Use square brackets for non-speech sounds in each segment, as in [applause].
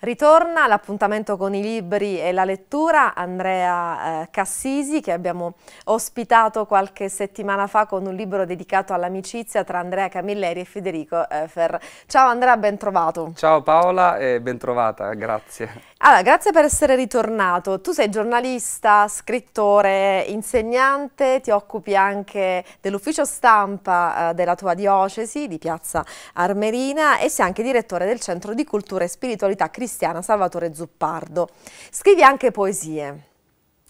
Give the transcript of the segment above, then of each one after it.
Ritorna l'appuntamento con i libri e la lettura, Andrea eh, Cassisi che abbiamo ospitato qualche settimana fa con un libro dedicato all'amicizia tra Andrea Camilleri e Federico Efer. Ciao Andrea, ben trovato. Ciao Paola e ben trovata, grazie. Allora, grazie per essere ritornato. Tu sei giornalista, scrittore, insegnante, ti occupi anche dell'ufficio stampa eh, della tua diocesi di Piazza Armerina e sei anche direttore del Centro di Cultura e Spiritualità Cristiana cristiana Salvatore Zuppardo. Scrivi anche poesie.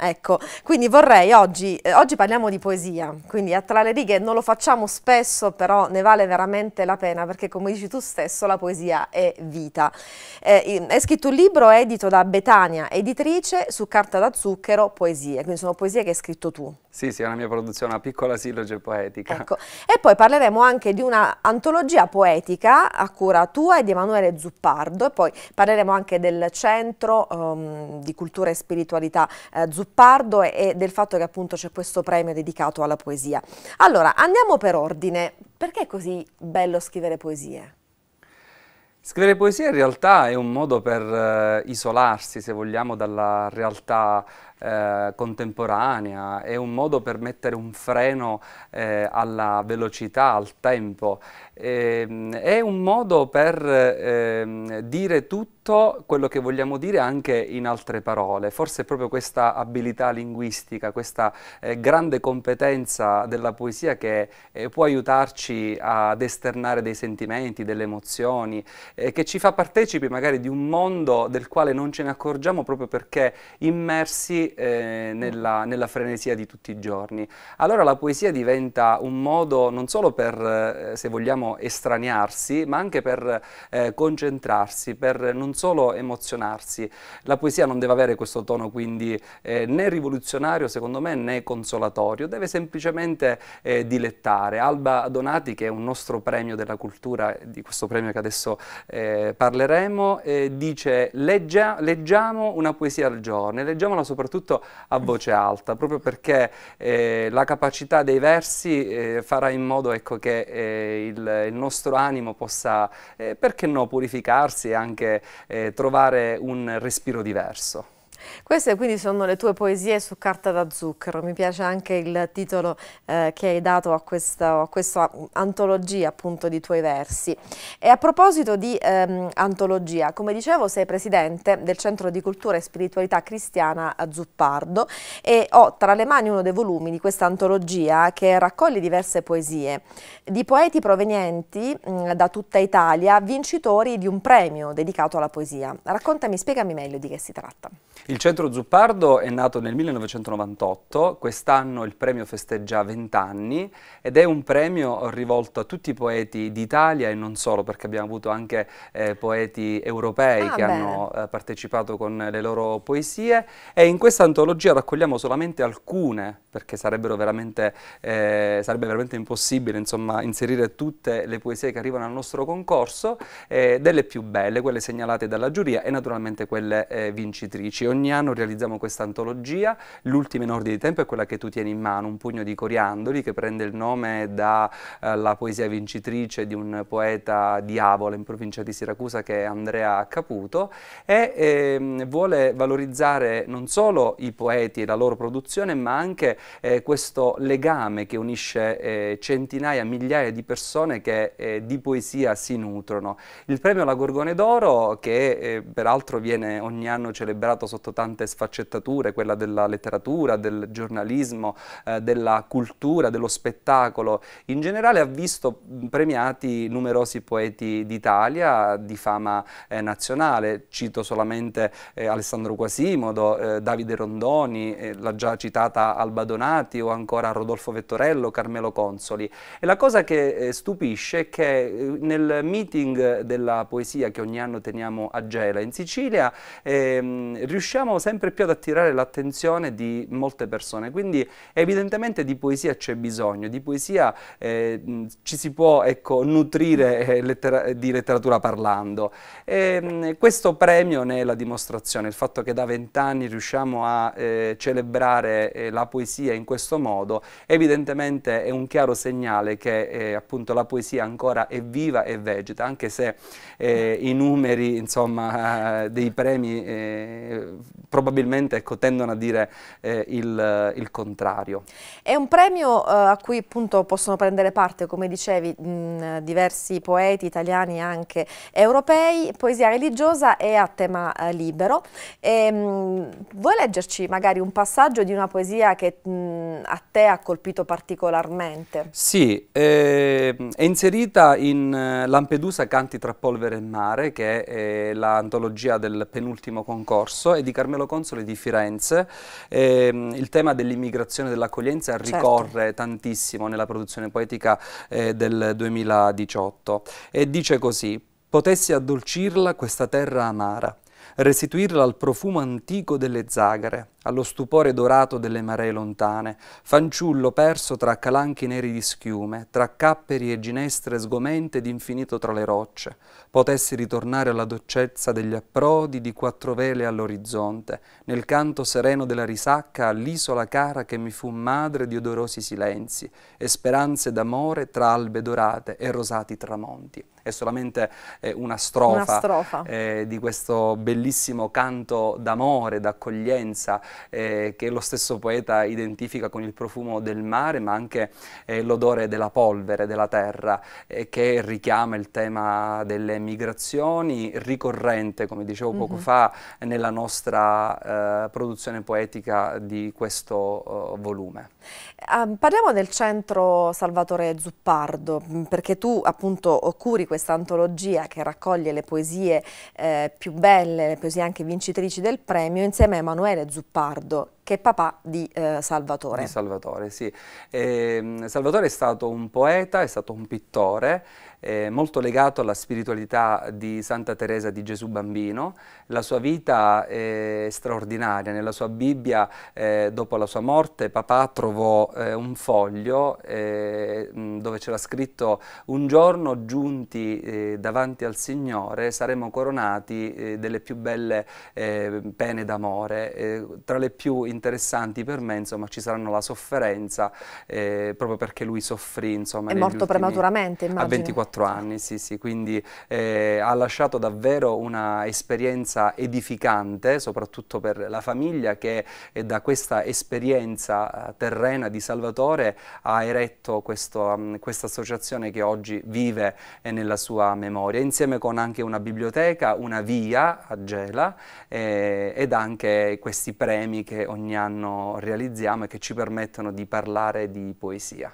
Ecco, quindi vorrei oggi, eh, oggi parliamo di poesia, quindi a tra le righe non lo facciamo spesso, però ne vale veramente la pena perché come dici tu stesso la poesia è vita. Eh, è scritto un libro edito da Betania, editrice, su carta da zucchero, poesie, quindi sono poesie che hai scritto tu. Sì, sì, è una mia produzione, una piccola silloge poetica. Ecco, e poi parleremo anche di una antologia poetica a cura tua e di Emanuele Zuppardo e poi parleremo anche del centro um, di cultura e spiritualità eh, Zuppardo Pardo e del fatto che appunto c'è questo premio dedicato alla poesia. Allora, andiamo per ordine. Perché è così bello scrivere poesie? Scrivere poesia in realtà è un modo per eh, isolarsi, se vogliamo, dalla realtà eh, contemporanea, è un modo per mettere un freno eh, alla velocità, al tempo, ehm, è un modo per ehm, dire tutto detto quello che vogliamo dire anche in altre parole. Forse è proprio questa abilità linguistica, questa eh, grande competenza della poesia che eh, può aiutarci ad esternare dei sentimenti, delle emozioni, eh, che ci fa partecipi magari di un mondo del quale non ce ne accorgiamo proprio perché immersi eh, nella, nella frenesia di tutti i giorni. Allora la poesia diventa un modo non solo per, eh, se vogliamo, estraniarsi, ma anche per eh, concentrarsi, per non solo emozionarsi, la poesia non deve avere questo tono quindi eh, né rivoluzionario secondo me né consolatorio, deve semplicemente eh, dilettare. Alba Donati che è un nostro premio della cultura, eh, di questo premio che adesso eh, parleremo, eh, dice Leggia, leggiamo una poesia al giorno e leggiamola soprattutto a voce alta, proprio perché eh, la capacità dei versi farà in modo ecco, che il, il, nostro animo possa, perché no, purificarsi e anche eh, trovare un respiro diverso. Queste quindi sono le tue poesie su carta da zucchero, mi piace anche il titolo eh, che hai dato a questa, a questa, antologia appunto di tuoi versi. E a proposito di ehm, antologia, come dicevo sei presidente del Centro di Cultura e Spiritualità Cristiana a Zuppardo e ho tra le mani uno dei volumi di questa antologia che raccoglie diverse poesie di poeti provenienti mh, da tutta Italia, vincitori di un premio dedicato alla poesia. Raccontami, spiegami meglio di che si tratta. Il Centro Zuppardo è nato nel 1998, quest'anno il premio festeggia 20 anni ed è un premio rivolto a tutti i poeti d'Italia e non solo perché abbiamo avuto anche eh, poeti europei ah, che bene. hanno eh, partecipato con le loro poesie e in questa antologia raccogliamo solamente alcune perché veramente, eh, sarebbe veramente impossibile insomma, inserire tutte le poesie che arrivano al nostro concorso, eh, delle più belle, quelle segnalate dalla giuria e naturalmente quelle eh, vincitrici. Ogni ogni anno realizziamo questa antologia, l'ultima in ordine di tempo è quella che tu tieni in mano, Un pugno di coriandoli, che prende il nome dalla eh, poesia vincitrice di un poeta di Avola, in provincia di Siracusa, che è Andrea Caputo, e eh, vuole valorizzare non solo i poeti e la loro produzione, ma anche eh, questo legame che unisce eh, centinaia, migliaia di persone che eh, di poesia si nutrono. Il premio La Gorgone d'Oro, che eh, peraltro viene ogni anno celebrato sotto sotto tante sfaccettature, quella della letteratura, del giornalismo, eh, della cultura, dello spettacolo. In generale ha visto premiati numerosi poeti d'Italia di fama eh, nazionale, cito solamente eh, Alessandro Quasimodo, eh, Davide Rondoni, eh, la già citata Alba Donati o ancora Rodolfo Vettorello, Carmelo Consoli. E la cosa che eh, stupisce è che nel meeting della poesia che ogni anno teniamo a Gela in Sicilia ehm, riusciamo riusciamo sempre più ad attirare l'attenzione di molte persone, quindi evidentemente di poesia c'è bisogno, di poesia eh, ci si può ecco, nutrire eh, lettera di letteratura parlando. E, ehm, questo premio ne è la dimostrazione, il fatto che da vent'anni riusciamo a eh, celebrare eh, la poesia in questo modo, evidentemente è un chiaro segnale che eh, appunto la poesia ancora è viva e vegeta, anche se i numeri insomma, [laughs] dei premi probabilmente ecco, tendono a dire eh, il, il, contrario. È un premio eh, a cui appunto possono prendere parte, come dicevi, mh, diversi poeti italiani e anche europei, poesia religiosa e a tema eh, libero. E, ehm, mh, vuoi leggerci magari un passaggio di una poesia che mh, a te ha colpito particolarmente? Sì, ehm, è inserita in eh, Lampedusa Canti tra polvere e mare, che è eh, l'antologia del penultimo concorso e di Carmelo Console di Firenze. Eh, il tema dell'immigrazione e dell'accoglienza certo. ricorre tantissimo nella produzione poetica eh, del 2018 e dice così «Potessi addolcirla questa terra amara, restituirla al profumo antico delle zagare, allo stupore dorato delle maree lontane, fanciullo perso tra calanchi neri di schiume, tra capperi e ginestre sgomente ed infinito tra le rocce, potessi ritornare alla dolcezza degli approdi di quattro vele all'orizzonte, nel canto sereno della risacca all'isola cara che mi fu madre di odorosi silenzi e speranze d'amore tra albe dorate e rosati tramonti è solamente eh, una strofa, una strofa. Eh, di questo bellissimo canto d'amore, d'accoglienza eh, che lo stesso poeta identifica con il profumo del mare, ma anche eh, l'odore della polvere, della terra, eh, che richiama il tema delle migrazioni, ricorrente, come dicevo poco mm -hmm. fa, nella nostra eh, produzione poetica di questo uh, volume. Um, parliamo del centro Salvatore Zuppardo, mm, perché tu appunto curi questa antologia che raccoglie le poesie eh, più belle, le poesie anche vincitrici del premio, insieme a Emanuele Zuppardo, che è papà di eh, Salvatore. Di Salvatore, sì. E, ehm, Salvatore è stato un poeta, è stato un pittore, eh, molto legato alla spiritualità di Santa Teresa di Gesù Bambino. La sua vita è straordinaria. Nella sua Bibbia, eh, dopo la sua morte, papà trovò eh, un foglio eh, dove c'era scritto un giorno giunti eh, davanti al Signore saremo coronati eh, delle più belle pene d'amore. tra le più interessanti per me, insomma, ci saranno la sofferenza, proprio perché lui soffrì, insomma, è morto prematuramente, immagino. A 24 quattro anni, sì, sì, quindi eh, ha lasciato davvero una esperienza edificante, soprattutto per la famiglia che eh, da questa esperienza eh, terrena di Salvatore ha eretto mm, questa associazione che oggi vive eh, nella sua memoria, insieme con anche una biblioteca, una via a Gela eh, ed anche questi premi che ogni anno realizziamo e che ci permettono di parlare di poesia.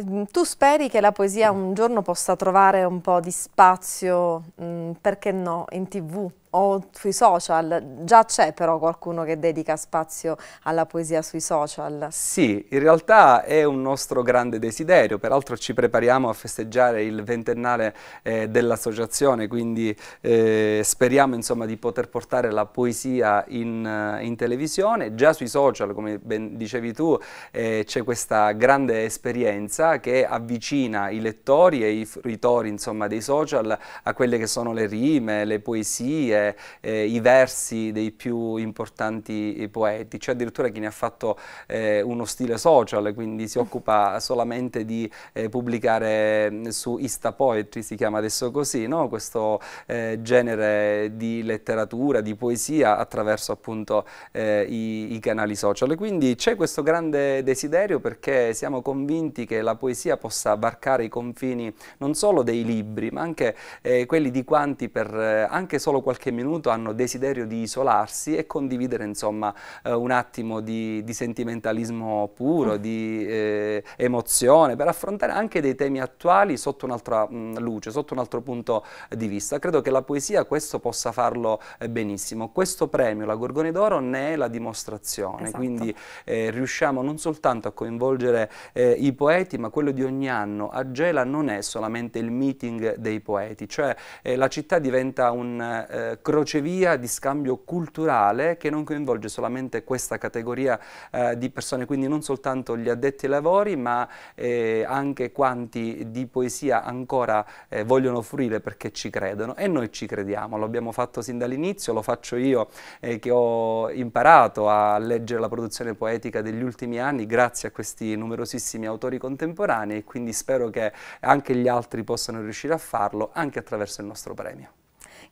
Ehm, tu speri che la poesia un giorno possa trovare un po' di spazio, mh, mm, perché no, in tv? o sui social? Già c'è però qualcuno che dedica spazio alla poesia sui social? Sì, in realtà è un nostro grande desiderio, peraltro ci prepariamo a festeggiare il ventennale eh, dell'associazione, quindi eh, speriamo insomma, di poter portare la poesia in, eh, in televisione, già sui social come ben dicevi tu eh, c'è questa grande esperienza che avvicina i lettori e i fruitori insomma, dei social a quelle che sono le rime, le poesie, eh, eh, i versi dei più importanti eh, poeti, c'è addirittura chi ne ha fatto eh, uno stile social, quindi si occupa [laughs] solamente di eh, pubblicare mm, su Insta Poetry, si chiama adesso così, no? questo eh, genere di letteratura, di poesia attraverso appunto i, i canali social. Quindi c'è questo grande desiderio perché siamo convinti che la poesia possa varcare i confini non solo dei libri, ma anche eh, quelli di quanti per eh, anche solo qualche qualche minuto hanno desiderio di isolarsi e condividere insomma eh, un attimo di, di sentimentalismo puro, mm. di eh, emozione, per affrontare anche dei temi attuali sotto un'altra mm, luce, sotto un altro punto di vista. Credo che la poesia questo possa farlo eh, benissimo. Questo premio, la Gorgone d'Oro, ne è la dimostrazione, esatto. quindi eh, riusciamo non soltanto a coinvolgere eh, i poeti, ma quello di ogni anno a Gela non è solamente il meeting dei poeti, cioè eh, la città diventa un eh, crocevia di scambio culturale che non coinvolge solamente questa categoria eh, di persone, quindi non soltanto gli addetti ai lavori ma eh, anche quanti di poesia ancora eh, vogliono fruire perché ci credono e noi ci crediamo, lo abbiamo fatto sin dall'inizio, lo faccio io che ho imparato a leggere la produzione poetica degli ultimi anni grazie a questi numerosissimi autori contemporanei e quindi spero che anche gli altri possano riuscire a farlo anche attraverso il nostro premio.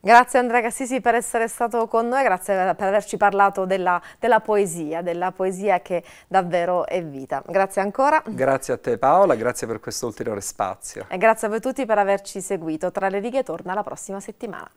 Grazie Andrea Cassisi per essere stato con noi, grazie per averci parlato della, della, poesia, della poesia che davvero è vita. Grazie ancora. Grazie a te Paola, grazie per questo ulteriore spazio. E grazie a voi tutti per averci seguito. Tra le righe torna la prossima settimana.